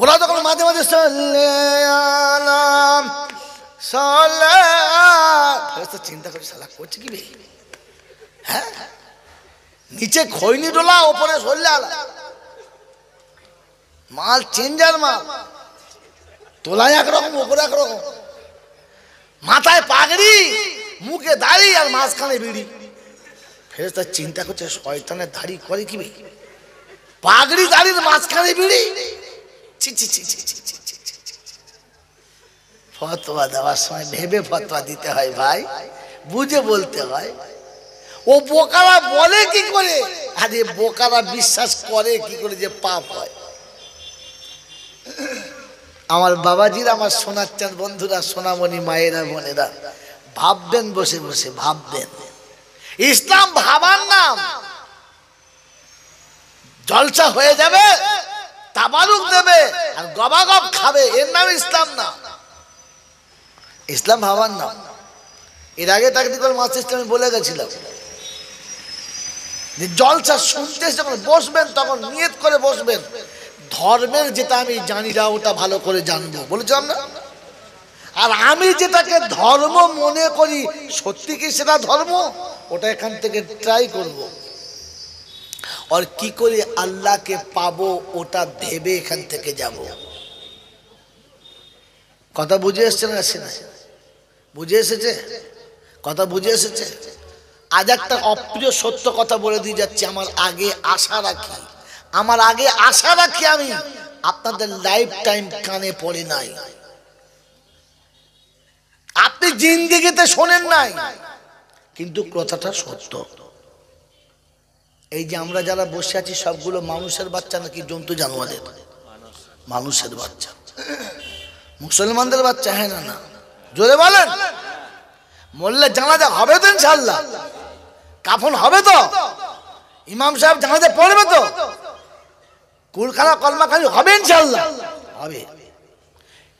ওরা তখন মাঝে মাঝে চিন্তা করি সালা করছে কি হ্যাঁ নিচে খৈনি ডোলা ওপরে সরলে আলা মাল চেঞ্জার মাল তোলায় একরকম ওপরে একরকম মাথায় পাগড়ি মুখে দাড়ি আর মাঝখানে বিড়ি ফেরে তার চিন্তা করছে শয়তানের দাড়ি করে কি পাগড়ি দাড়ির মাঝখানে বিড়ি ছি ফতোয়া দেওয়ার সময় ভেবে ফতোয়া দিতে হয় ভাই বুঝে বলতে হয় ও বোকারা বলে কি করে আরে বোকারা বিশ্বাস করে কি করে যে পাপ হয় আমার বাবাজির আমার সোনাচ্চান বন্ধুরা সোনামণি মায়েরা বোনেরা ভাববেন বসে বসে ভাববেন ইসলাম ভাবার নাম জলসা হয়ে যাবে তাবারুক দেবে আর গবাগব খাবে এর নাম ইসলাম না ইসলাম ভাবার নাম এর আগে ট্যাকটিক্যাল মাস্টার আমি বলে গেছিলাম যে জলসা শুনতে যখন বসবেন তখন নিয়ত করে বসবেন ধর্মের যেটা আমি জানি না ওটা ভালো করে জানবো বলেছিলাম না আর আমি যেটাকে ধর্ম মনে করি সত্যি কি সেটা ধর্ম ওটা এখান থেকে ট্রাই করবো আর কি করে আল্লাহকে পাবো ওটা ভেবে এখান থেকে যাব কথা বুঝে এসছে না আসে না বুঝে এসেছে কথা বুঝে এসেছে আজ একটা অপ্রিয় সত্য কথা বলে দিয়ে যাচ্ছি আমার আগে আশা রাখি আমার আগে আশা রাখি আমি আপনাদের লাইফ টাইম কানে পড়ে নাই আপনি জিন্দিগিতে শোনেন নাই কিন্তু কথাটা সত্য এই যে আমরা যারা বসে আছি সবগুলো মানুষের বাচ্চা নাকি জন্তু জানোয়ারের মানুষের বাচ্চা মুসলমানদের বাচ্চা হ্যাঁ না না জোরে বলেন মোল্লা জানাজা হবে তো ইনশাল্লাহ কাফন হবে তো ইমাম সাহেব জানাজা পড়বে তো কুলখানা কলমাখানি হবে ইনশাল্লাহ হবে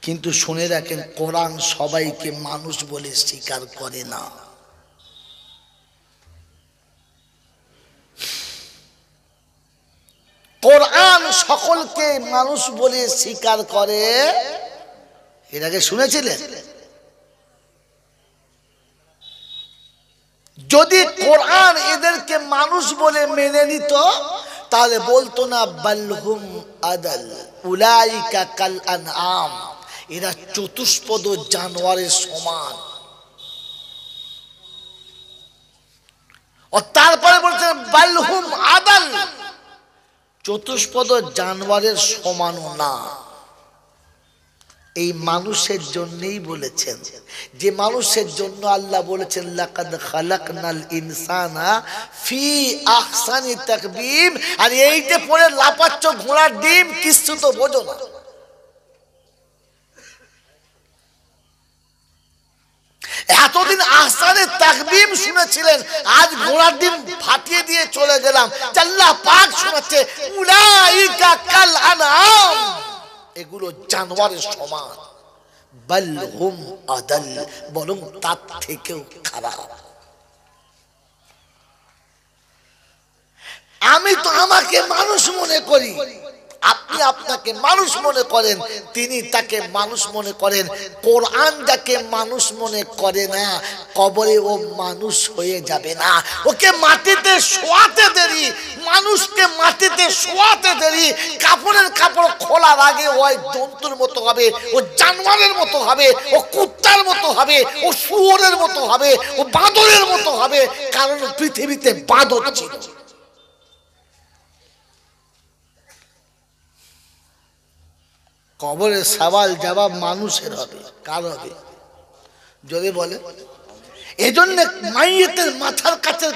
কিন্তু শুনে রাখেন কোরআন সবাইকে মানুষ বলে স্বীকার করে না কোরআন সকলকে মানুষ বলে স্বীকার করে এটাকে শুনেছিলেন যদি কোরআন এদেরকে মানুষ বলে মেনে নিত তাহলে বলতো না বাল্লুম আদাল উলাইকা কাল আনআম এরা চতুষ্পদ জানোয়ারের সমান ও তারপরে বলছেন বাল্লুম আদাল চতুষ্পদ জানোয়ারের সমানও না এই মানুষের জন্যেই বলেছেন যে মানুষের জন্য আল্লাহ বলেছেন লাকাদ খালাকনাল ইনসানা ফি আহসানি তাকবীম আর এইতে পড়ে লাপাচ্ছ ঘোড়ার ডিম কিছু তো বোঝো না এতদিন আহসানের তাকবিম শুনেছিলেন আজ ঘোড়ার ডিম ফাটিয়ে দিয়ে চলে গেলাম চাল্লা পাক শোনাচ্ছে উলাইকা কাল আনাম এগুলো জানোয়ারের সমান বল হুম আদাল বলুন তার থেকেও খারাপ আমি তো আমাকে মানুষ মনে করি আপনি আপনাকে মানুষ মনে করেন তিনি তাকে মানুষ মনে করেন কোরআন যাকে মানুষ মনে করে না কবরে ও মানুষ হয়ে যাবে না ওকে মাটিতে শোয়াতে দেরি মানুষকে মাটিতে শোয়াতে দেরি কাপড়ের কাপড় খোলার আগে ওই জন্তুর মতো হবে ও জানোয়ারের মতো হবে ও কুত্তার মতো হবে ও শুয়োরের মতো হবে ও বাঁদরের মতো হবে কারণ পৃথিবীতে বাঁদর ছিল কবরের সওয়াল জবাব মানুষের হবে কার হবে যদি বলে এজন্য মাইয়েতের মাথার কাছে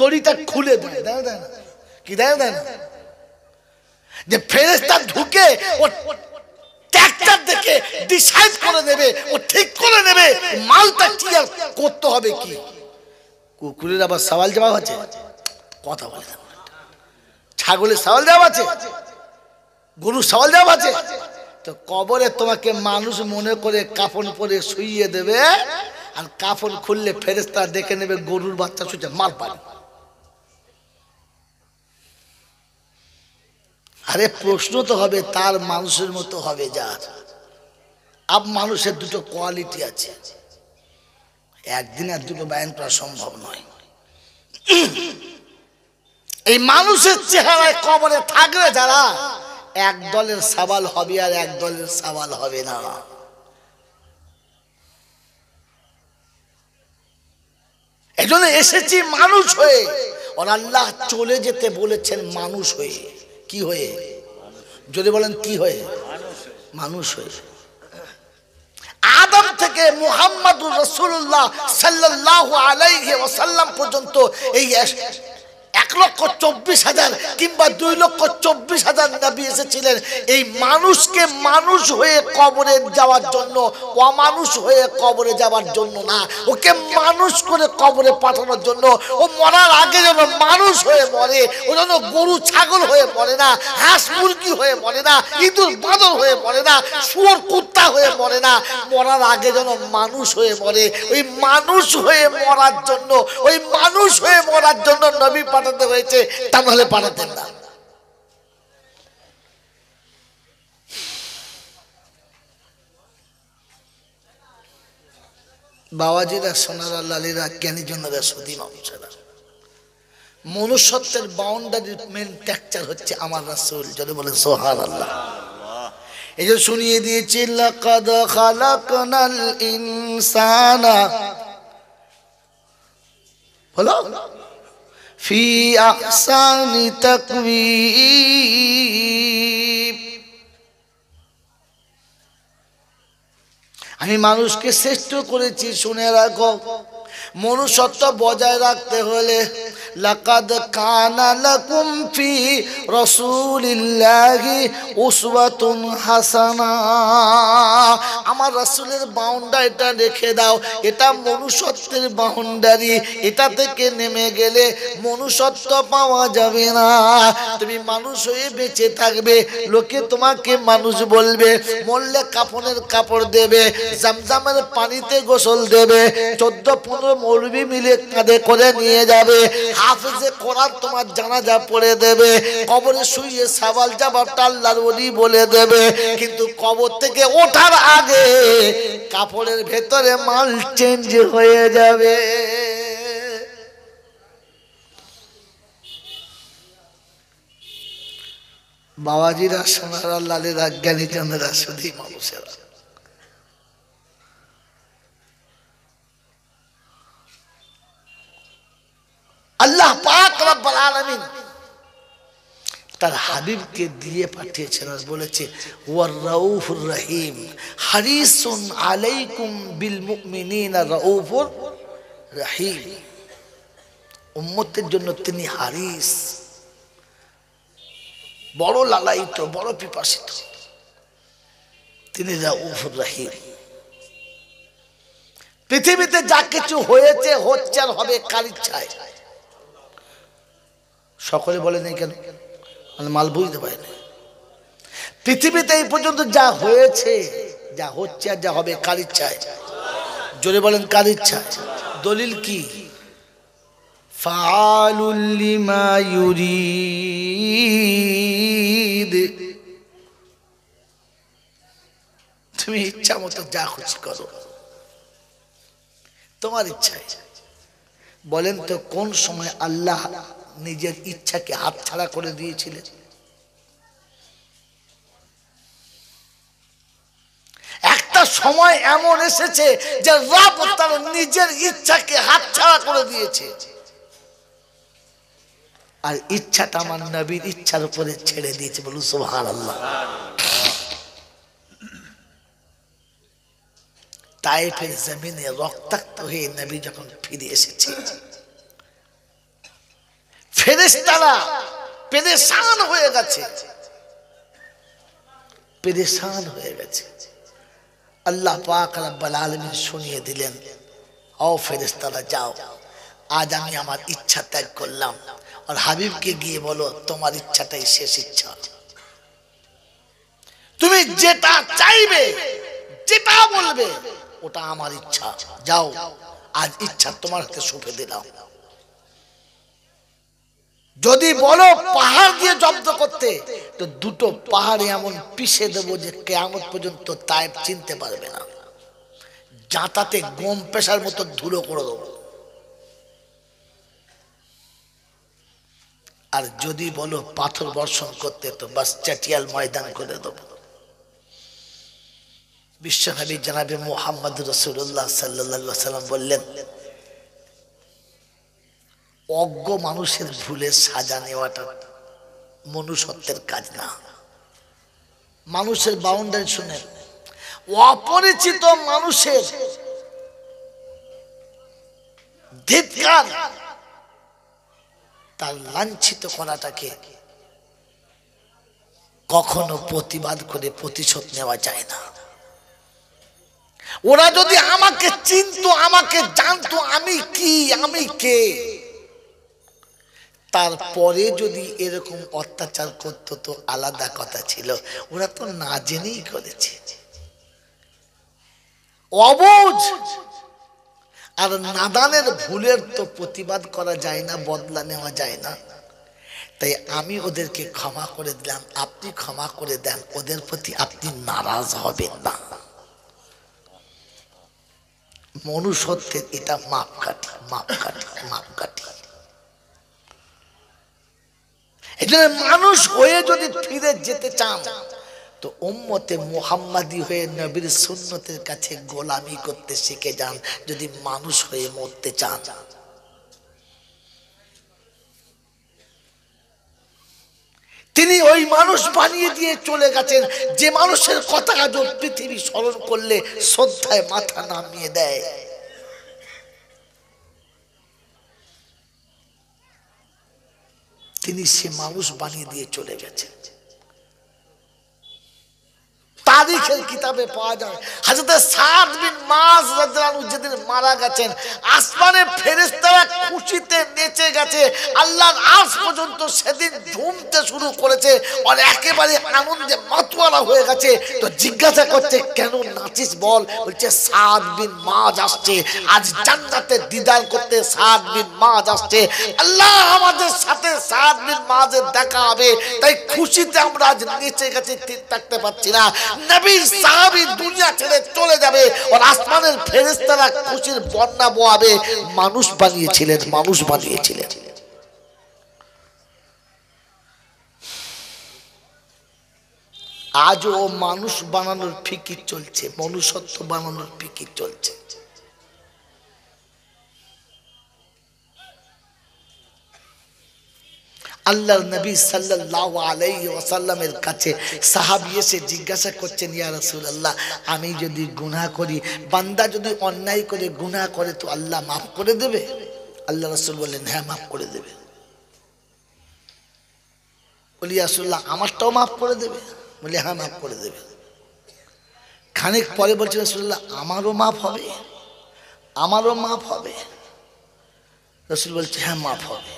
দড়িটা খুলে দেয় দেয় না কি দেয় দেয় না যে ফেরেস্তা ঢুকে ও ট্যাক্টর দেখে ডিসাইড করে নেবে ও ঠিক করে নেবে মালটা কি আর করতে হবে কি কুকুরের আবার সওয়াল জবাব আছে কথা বলে ছাগলের সওয়াল জবাব আছে গরুর সওয়াল জবাব আছে তো কবরে তোমাকে মানুষ মনে করে কাফন পরে শুইয়ে দেবে আর কাফন খুললে ফেরেস্তা দেখে নেবে গরুর বাচ্চা শুচে মাল পানি আরে প্রশ্ন তো হবে তার মানুষের মতো হবে যা আপ মানুষের দুটো কোয়ালিটি আছে একদিন আর দুটো বায়ন করা সম্ভব নয় এই মানুষের চেহারায় কবরে থাকবে যারা এক দলের সাবাল হবে আর এক দলের সাবাল হবে না এজন্য এসেছি মানুষ হয়ে আর আল্লাহ চলে যেতে বলেছেন মানুষ হয়ে কি হয়ে যদি বলেন কি হয়ে মানুষ হয়ে আদম থেকে মুহাম্মদ রসুল্লাহ সাল্লাহ আলাইহি ওসাল্লাম পর্যন্ত এই লক্ষ চব্বিশ হাজার কিংবা দুই লক্ষ চব্বিশ হাজার নাবি এসেছিলেন এই মানুষকে মানুষ হয়ে কবরে যাওয়ার জন্য অমানুষ হয়ে কবরে যাওয়ার জন্য না ওকে মানুষ করে কবরে পাঠানোর জন্য ও মরার আগে যেন মানুষ হয়ে মরে ও যেন গরু ছাগল হয়ে মরে না হাঁস মুরগি হয়ে মরে না ইঁদুর বাঁদর হয়ে মরে না সুর কুত্তা হয়ে মরে না মরার আগে যেন মানুষ হয়ে মরে ওই মানুষ হয়ে মরার জন্য ওই মানুষ হয়ে মরার জন্য নবী পাঠাতে হয়েছে তা নাহলে পাঠাতেন না বাবাজিরা সোনারা লালিরা জ্ঞানীজনেরা সুদিন অংশেরা মনুষ্যত্বের বাউন্ডারি মেন ট্যাকচার হচ্ছে আমার রাসুল যদি বলে সোহার আল্লাহ এই যে শুনিয়ে দিয়েছি ইনসানা হলো ফি আহসানি তাকবীব আমি মানুষকে শ্রেষ্ঠ করেছি শুনে রাখো মনুষ্যত্ব বজায় রাখতে হলে لقد كان لكم في رسول الله أسوة حسنة আমার রাসূলের বাউন্ডারিটা রেখে দাও এটা মনুষ্যত্বের বাউন্ডারি এটা থেকে নেমে গেলে মনুষ্যত্ব পাওয়া যাবে না তুমি মানুষ হয়ে বেঁচে থাকবে লোকে তোমাকে মানুষ বলবে মরলে কাফনের কাপড় দেবে জামজামের পানিতে গোসল দেবে চোদ্দ পনেরো মৌলবি মিলে কাঁধে করে নিয়ে যাবে হাফেজে কোরআন তোমার জানাজা পড়ে দেবে কবরে শুয়ে সাবাল জাবারটা আল্লাহর ওলি বলে দেবে কিন্তু কবর থেকে ওঠার আগে কাপড়ের ভেতরে মাল চেঞ্জ হয়ে যাবে বাবাজিরা সোনার লালেরা জ্ঞানীচন্দ্রা সুধী মানুষেরা আল্লাহ পাক রব্বুল আলামিন তার হাবিবকে দিয়ে পাঠিয়েছেন বলেছে ওয়ার রাউফুর রহিম হারিসুন আলাইকুম বিল মুমিনিনা রাউফুর রহিম উম্মতের জন্য তিনি হারিস বড় লালায়িত বড় পিপাসিত তিনি রাউফুর রহিম পৃথিবীতে যা কিছু হয়েছে হচ্ছে আর হবে কার ইচ্ছায় সকলে বলে নেই কেন মানে মাল বুঝতে পারে না পৃথিবীতে এই পর্যন্ত যা হয়েছে যা হচ্ছে আর যা হবে কার ইচ্ছায় জোরে বলেন কার ইচ্ছা দলিল কি তুমি ইচ্ছা মতো যা খুশি করো তোমার ইচ্ছায় বলেন তো কোন সময় আল্লাহ নিজের ইচ্ছাকে হাত ছাড়া করে দিয়েছিলেন একটা সময় এমন এসেছে যে রব তার নিজের ইচ্ছাকে হাত ছাড়া করে দিয়েছে আর ইচ্ছাটা আমার নবীর ইচ্ছার উপরে ছেড়ে দিয়েছে বলুন সোহান আল্লাহ তাই ফের জমিনে রক্তাক্ত হয়ে নবী যখন ফিরে এসেছে ফেরেস্তারা পেরেশান হয়ে গেছে পেরেশান হয়ে গেছে আল্লাহ পাক রাব্বাল আলামিন শুনিয়ে দিলেন ও ফেরেস্তারা যাও আজ আমি আমার ইচ্ছা ত্যাগ করলাম আর হাবিবকে গিয়ে বলো তোমার ইচ্ছাটাই শেষ ইচ্ছা তুমি যেটা চাইবে যেটা বলবে ওটা আমার ইচ্ছা যাও আজ ইচ্ছা তোমার হাতে সুপে দিলাম যদি বলো পাহাড় দিয়ে জব্দ করতে তো দুটো পাহাড়ে এমন পিষে দেবো যে কেমন পর্যন্ত তাই চিনতে পারবে না জাঁতাতে গম পেশার মতো ধুলো করে দেবো আর যদি বলো পাথর বর্ষণ করতে তো বাস চাটিয়াল ময়দান করে দেবো বিশ্বনবী জানাবে মোহাম্মদ রসুল্লাহ সাল্লাহ সাল্লাম বললেন অজ্ঞ মানুষের ভুলে সাজা নেওয়াটা মনুষ্যত্বের কাজ না মানুষের বাউন্ডারি শুনে অপরিচিত মানুষের ধিৎকার তার লাঞ্ছিত করাটাকে কখনো প্রতিবাদ করে প্রতিশোধ নেওয়া যায় না ওরা যদি আমাকে চিনত আমাকে জানতো আমি কি আমি কে তারপরে যদি এরকম অত্যাচার করত তো আলাদা কথা ছিল ওরা তো না জেনেই করেছে অবোজ আর নাদানের ভুলের তো প্রতিবাদ করা যায় না বদলা নেওয়া যায় না তাই আমি ওদেরকে ক্ষমা করে দিলাম আপনি ক্ষমা করে দেন ওদের প্রতি আপনি নারাজ হবেন না মনুষ্যত্বের এটা মাপকাঠি মাপকাঠি মাপকাঠি এই মানুষ হয়ে যদি ফিরে যেতে চান তো উম্মতে মুহাম্মাদি হয়ে নবীর সুন্নতের কাছে গোলামি করতে শিখে যান যদি মানুষ হয়ে মরতে চান তিনি ওই মানুষ বানিয়ে দিয়ে চলে গেছেন যে মানুষের কথা পৃথিবী স্মরণ করলে শ্রদ্ধায় মাথা নামিয়ে দেয় তিনি সে মানুষ বানিয়ে দিয়ে চলে গেছেন তারিখের কিতাবে পাওয়া যায় হাজরতে সাত বিন মাস যেদিন মারা গেছেন আসমানে ফেরেস্ত এক খুশিতে নেচে গেছে আল্লাহর আজ পর্যন্ত সেদিন ঝুমতে শুরু করেছে আর একেবারে আনন্দে মাতুয়ালা হয়ে গেছে তো জিজ্ঞাসা করছে কেন নাচিস বল বলছে সাত বিন মাছ আসছে আজ জান্নাতে দিদার করতে সাত বিন মাছ আসছে আল্লাহ আমাদের সাথে সাত বিন মাঝের দেখা হবে তাই খুশিতে আমরা আজ নেচে গেছি তীর থাকতে পারছি না নবীর সাহাবি দুনিয়া ছেড়ে চলে যাবে আর আসমানের ফেরেস্তারা খুশির বন্যা বোয়াবে মানুষ বানিয়ে বানিয়েছিলেন মানুষ বানিয়েছিলেন আজও মানুষ বানানোর ফিকির চলছে মনুষ্যত্ব বানানোর ফিকির চলছে আল্লাহ নবী সাল্লাহ আলাইহি ওয়াসাল্লামের কাছে সাহাবি এসে জিজ্ঞাসা করছেন ইয়া রাসূলুল্লাহ আমি যদি গুনাহ করি বান্দা যদি অন্যায় করে গুনাহ করে তো আল্লাহ মাফ করে দেবে আল্লাহ রসুল বললেন হ্যাঁ মাফ করে দেবে বলি আসল্লাহ আমারটাও মাফ করে দেবে বলি হ্যাঁ মাফ করে দেবে খানিক পরে বলছে রসুল্লাহ আমারও মাফ হবে আমারও মাফ হবে রসুল বলছে হ্যাঁ মাফ হবে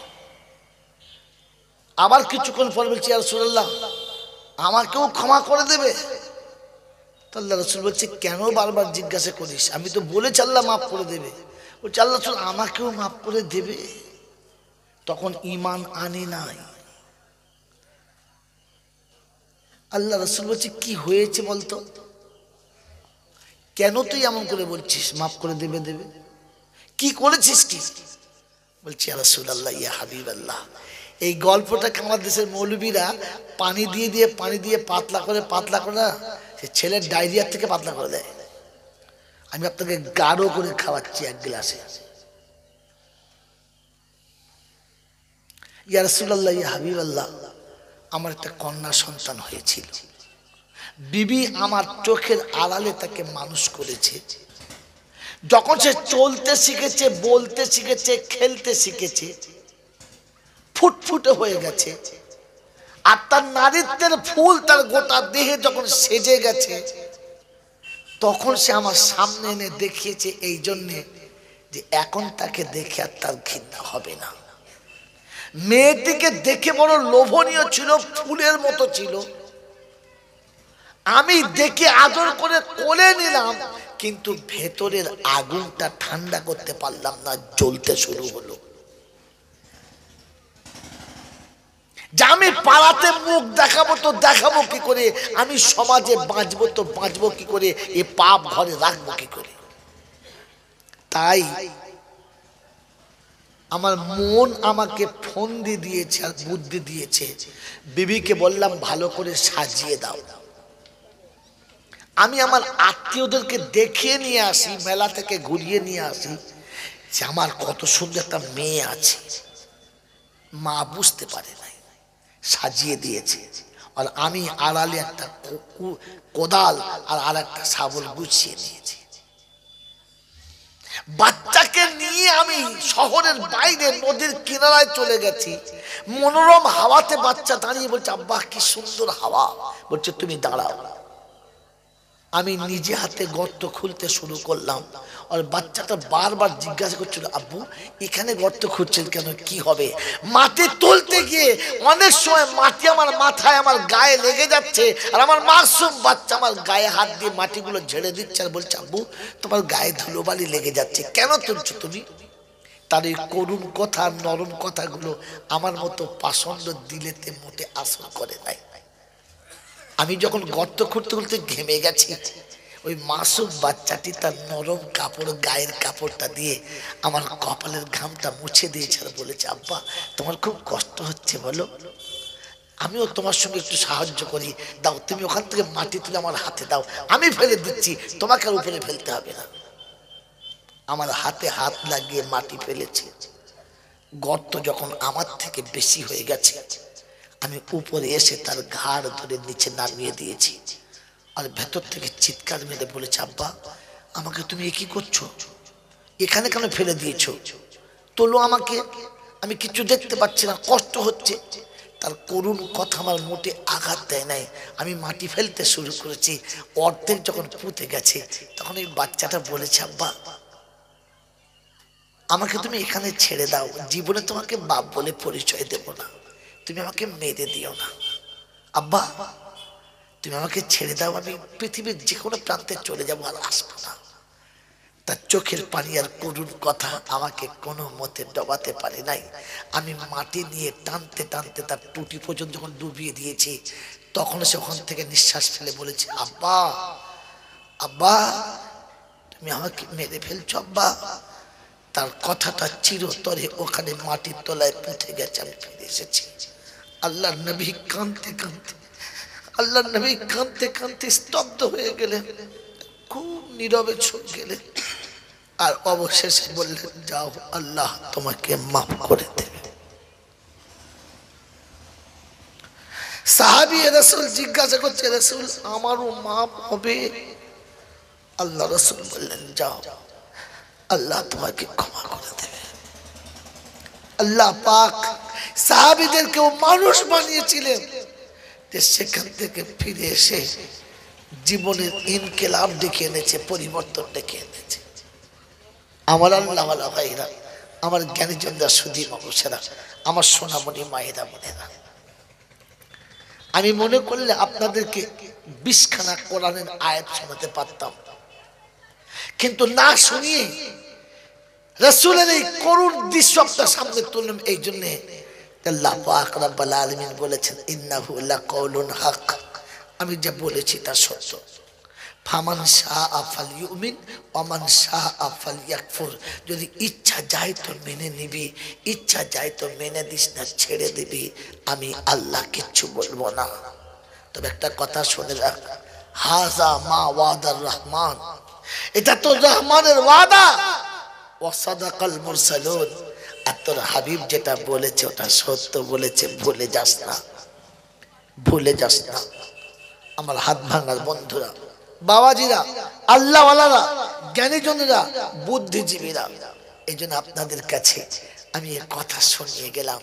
আবার কিছুক্ষণ পরে বলছি আর রসুল্লাহ আমাকেও ক্ষমা করে দেবে তাহলে রসুল বলছে কেন বারবার জিজ্ঞাসা করিস আমি তো বলে চাল্লাহ মাফ করে দেবে বলছে আল্লাহ চল আমাকেও মাফ করে দেবে তখন ইমান আনে নাই আল্লাহ রসুল বলছে কি হয়েছে বলতো কেন তুই এমন করে বলছিস মাফ করে দেবে দেবে কি করেছিস কি বলছি রসুল আল্লাহ ইয়া হাবিব আল্লাহ এই গল্পটাকে আমার দেশের মৌলবীরা পানি দিয়ে দিয়ে পানি দিয়ে পাতলা করে পাতলা করে না সে ছেলের ডায়রিয়ার থেকে পাতলা করে দেয় আমি আপনাকে গাঢ় করে খাওয়াচ্ছি এক গ্লাসে ইয়া ইয়া হাবিব আল্লাহ আমার একটা কন্যা সন্তান হয়েছিল বিবি আমার চোখের আড়ালে তাকে মানুষ করেছে যখন সে চলতে শিখেছে বলতে শিখেছে খেলতে শিখেছে ফুটফুটে হয়ে গেছে আর তার নারীত্বের ফুল তার গোটা দেহে যখন সেজে গেছে তখন সে আমার সামনে এনে দেখিয়েছে এই জন্যে যে এখন তাকে দেখে আর তার ঘৃণা হবে না মেয়েটিকে দেখে বড় লোভনীয় ছিল ফুলের মতো ছিল আমি দেখে আদর করে কোলে নিলাম কিন্তু ভেতরের আগুনটা ঠান্ডা করতে পারলাম না জ্বলতে শুরু হলো যে আমি পাড়াতে মুখ দেখাবো তো দেখাবো কি করে আমি সমাজে বাঁচবো তো বাঁচবো কি করে এ পাপ ঘরে রাখবো কি করে তাই আমার মন আমাকে ফোন দিয়ে দিয়েছে আর বুদ্ধি দিয়েছে বিবিকে বললাম ভালো করে সাজিয়ে দাও আমি আমার আত্মীয়দেরকে দেখিয়ে নিয়ে আসি মেলা থেকে ঘুরিয়ে নিয়ে আসি যে আমার কত সুন্দর একটা মেয়ে আছে মা বুঝতে পারে না সাজিয়ে দিয়েছে আর আমি আড়ালে একটা কোদাল আর আর একটা শাবল গুছিয়ে দিয়েছি বাচ্চাকে নিয়ে আমি শহরের বাইরে নদীর কিনারায় চলে গেছি মনোরম হাওয়াতে বাচ্চা দাঁড়িয়ে বলছে আব্বা কি সুন্দর হাওয়া বলছে তুমি দাঁড়াও আমি নিজে হাতে গর্ত খুলতে শুরু করলাম আর বাচ্চাটা বারবার জিজ্ঞাসা করছিল আব্বু এখানে গর্ত খুঁজছেন কেন কি হবে মাটি তুলতে গিয়ে অনেক সময় মাটি আমার মাথায় আমার গায়ে লেগে যাচ্ছে আর আমার মাসুম বাচ্চা আমার গায়ে হাত দিয়ে মাটিগুলো ঝেড়ে দিচ্ছে আর বলছে আব্বু তোমার গায়ে ধুলোবালি লেগে যাচ্ছে কেন তুলছো তুমি তার এই করুণ কথা নরম কথাগুলো আমার মতো পাষণ্ড দিলেতে মোটে আসন করে নাই আমি যখন গর্ত খুঁড়তে খুঁড়তে ঘেমে গেছি ওই মাসুক বাচ্চাটি তার নরম কাপড় গায়ের কাপড়টা দিয়ে আমার কপালের ঘামটা মুছে দিয়েছে আর বলেছে আব্বা তোমার খুব কষ্ট হচ্ছে বলো আমিও তোমার সঙ্গে একটু সাহায্য করি দাও তুমি ওখান থেকে মাটি তুলে আমার হাতে দাও আমি ফেলে দিচ্ছি তোমাকে আর উপরে ফেলতে হবে না আমার হাতে হাত লাগিয়ে মাটি ফেলেছে গর্ত যখন আমার থেকে বেশি হয়ে গেছে আমি উপরে এসে তার ঘাড় ধরে নিচে নামিয়ে দিয়েছি আর ভেতর থেকে চিৎকার মেরে বলেছে আব্বা আমাকে তুমি এ কি করছো এখানে কেন ফেলে দিয়েছো তোলো আমাকে আমি কিছু দেখতে পাচ্ছি না কষ্ট হচ্ছে তার করুণ কথা আমার মোটে আঘাত দেয় নাই আমি মাটি ফেলতে শুরু করেছি অর্ধেক যখন পুঁতে গেছে তখন এই বাচ্চাটা বলেছে আব্বা আমাকে তুমি এখানে ছেড়ে দাও জীবনে তোমাকে বাপ বলে পরিচয় দেব না তুমি আমাকে মেরে দিও না আব্বা তুমি আমাকে ছেড়ে দাও আমি পৃথিবীর যে কোনো প্রান্তে চলে যাবো আর আসবো না তার চোখের পানি আর করুন কথা আমাকে কোনো মতে ডবাতে পারে নাই আমি মাটি নিয়ে টানতে টানতে তার টুটি পর্যন্ত যখন ডুবিয়ে দিয়েছি তখন সে ওখান থেকে নিঃশ্বাস ফেলে বলেছে আব্বা আব্বা তুমি আমাকে মেরে ফেলছ আব্বা তার কথাটা চিরতরে ওখানে মাটির তলায় পুঁথে গেছে আমি ফিরে এসেছি আল্লাহ নবী কাঁদতে কাঁদতে আল্লাহ নবী কাঁদতে কাঁদতে স্তব্ধ হয়ে গেলেন খুব নীরবে চুপ গেলেন আর অবশেষে বললেন যাও আল্লাহ তোমাকে মাফ করে দেবে সাহাবি রসুল জিজ্ঞাসা করছে রসুল আমারও মাপ হবে আল্লাহ রসুল বললেন যাও আল্লাহ তোমাকে ক্ষমা করে দেবে আল্লাহ পাক সাহাবিদেরকেও মানুষ বানিয়েছিলেন সেখান থেকে ফিরে এসে জীবনের ইনকেলাব ডেকে এনেছে পরিবর্তন ডেকে এনেছে আমার আল্লাহ ভাইরা আমার জ্ঞানীজনরা সুদী মানুষেরা আমার সোনামণি মায়েরা মনেরা আমি মনে করলে আপনাদেরকে বিষখানা কোরআনের আয়াত শোনাতে পারতাম কিন্তু না শুনিয়ে রসুলের এই করুণ দৃশ্য আপনার সামনে তুললাম এই জন্যে বলেছেন আমি যা বলেছি তা সত্য ফামান শাহ আফাল ইউমিন অমান শাহ আফাল ইয়াকফুর যদি ইচ্ছা যায় তো মেনে নিবি ইচ্ছা যায় তো মেনে দিস না ছেড়ে দিবি আমি আল্লাহ কিচ্ছু বলবো না তবে একটা কথা শুনে রাখ হাজা মা ওয়াদার রহমান এটা তো রহমানের ওয়াদা ওয়াসাদাকাল মুরসালুন তোর হাবিব যেটা বলেছে ওটা সত্য বলেছে ভুলে যাস না ভুলে যাস না আমার হাত ভাঙার বন্ধুরা বাবাজিরা আল্লাহওয়ালারা জ্ঞানীজনেরা বুদ্ধিজীবীরা এই জন্য আপনাদের কাছে আমি কথা শুনিয়ে গেলাম